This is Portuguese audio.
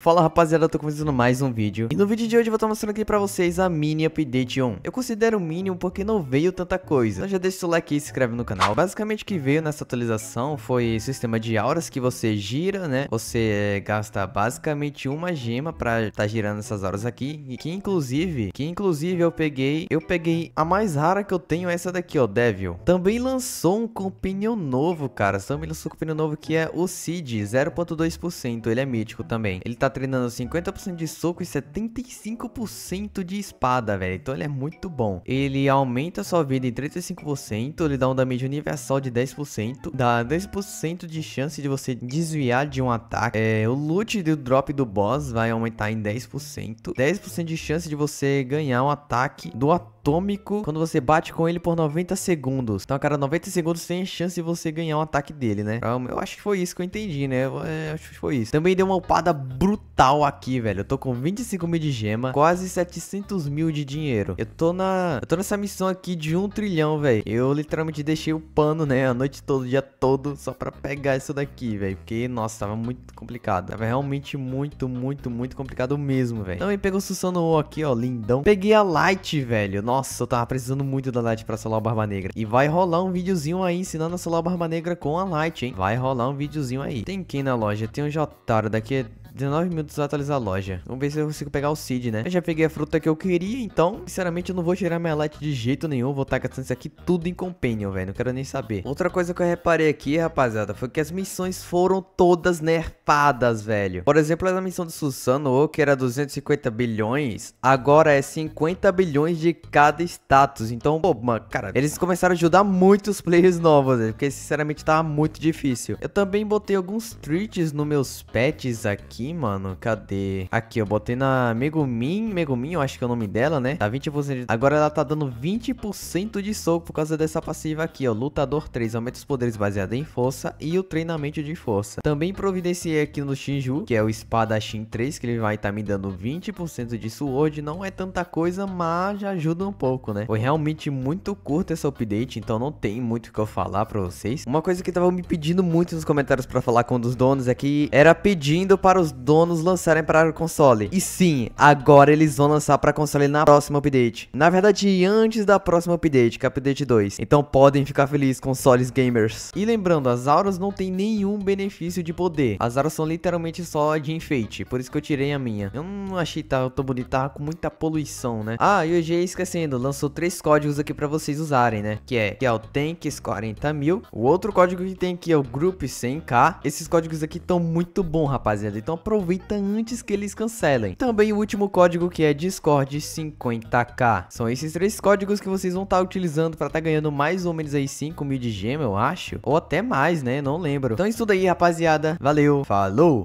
Fala rapaziada, eu tô começando mais um vídeo E no vídeo de hoje eu vou estar mostrando aqui pra vocês a Mini Update 1 Eu considero Mini porque não veio tanta coisa Então já deixa o like e se inscreve no canal Basicamente o que veio nessa atualização foi sistema de auras que você gira, né Você gasta basicamente uma gema pra tá girando essas auras aqui E que inclusive, que inclusive eu peguei Eu peguei a mais rara que eu tenho, é essa daqui ó, Devil Também lançou um companion novo, cara Também lançou um companion novo que é o Seed 0.2% Ele é mítico também Ele tá tá treinando 50% de soco e 75% de espada, velho. Então ele é muito bom. Ele aumenta sua vida em 35%, ele dá um damage universal de 10%, dá 10% de chance de você desviar de um ataque. É, o loot do drop do boss vai aumentar em 10%, 10% de chance de você ganhar um ataque do atômico quando você bate com ele por 90 segundos. Então, cara, 90 segundos tem chance de você ganhar um ataque dele, né? Então, eu acho que foi isso que eu entendi, né? Eu é, acho que foi isso. Também deu uma upada brutal brutal aqui, velho. Eu tô com 25 mil de gema, quase 700 mil de dinheiro. Eu tô na... Eu tô nessa missão aqui de um trilhão, velho. Eu literalmente deixei o pano, né, a noite toda, o dia todo, só pra pegar isso daqui, velho. Porque, nossa, tava muito complicado. Tava realmente muito, muito, muito complicado mesmo, velho. Também pegou o Susanoo aqui, ó, lindão. Peguei a Light, velho. Nossa, eu tava precisando muito da Light pra solar o Barba Negra. E vai rolar um videozinho aí ensinando a solar o Barba Negra com a Light, hein. Vai rolar um videozinho aí. Tem quem na loja? Tem um Jotaro daqui 19 minutos atualizar a loja. Vamos ver se eu consigo pegar o seed, né? Eu já peguei a fruta que eu queria, então, sinceramente, eu não vou tirar minha light de jeito nenhum. Vou estar gastando isso aqui tudo em companion, velho. Não quero nem saber. Outra coisa que eu reparei aqui, rapaziada, foi que as missões foram todas nerfadas, velho. Por exemplo, a missão de Susano, que era 250 bilhões, agora é 50 bilhões de cada status. Então, pô, mano, cara, eles começaram a ajudar muito os players novos, velho, porque, sinceramente, tava muito difícil. Eu também botei alguns treats nos meus pets aqui aqui, mano. Cadê? Aqui, eu botei na Megumin. Megumin, eu acho que é o nome dela, né? Tá 20%. De... Agora ela tá dando 20% de soco por causa dessa passiva aqui, ó. Lutador 3. Aumenta os poderes baseado em força e o treinamento de força. Também providenciei aqui no Shinju, que é o Espadachim 3, que ele vai estar tá me dando 20% de Sword. Não é tanta coisa, mas já ajuda um pouco, né? Foi realmente muito curto essa update, então não tem muito o que eu falar pra vocês. Uma coisa que tava me pedindo muito nos comentários pra falar com um dos donos é que era pedindo para os os donos lançarem para o console. E sim, agora eles vão lançar para console na próxima update. Na verdade, antes da próxima update, que é a update 2. Então podem ficar felizes consoles gamers. E lembrando, as auras não tem nenhum benefício de poder. As auras são literalmente só de enfeite, por isso que eu tirei a minha. Eu não achei tá, tão bonita, tava tá com muita poluição, né? Ah, e hoje esquecendo, lançou três códigos aqui para vocês usarem, né? Que é, que é o Tanks 40 mil. O outro código que tem aqui é o Group 100k. Esses códigos aqui estão muito bom, rapaziada. Então aproveita antes que eles cancelem. Também o último código que é Discord 50k. São esses três códigos que vocês vão estar tá utilizando para estar tá ganhando mais ou menos aí 5 mil de gema, eu acho. Ou até mais, né? Não lembro. Então é isso daí, rapaziada. Valeu, falou!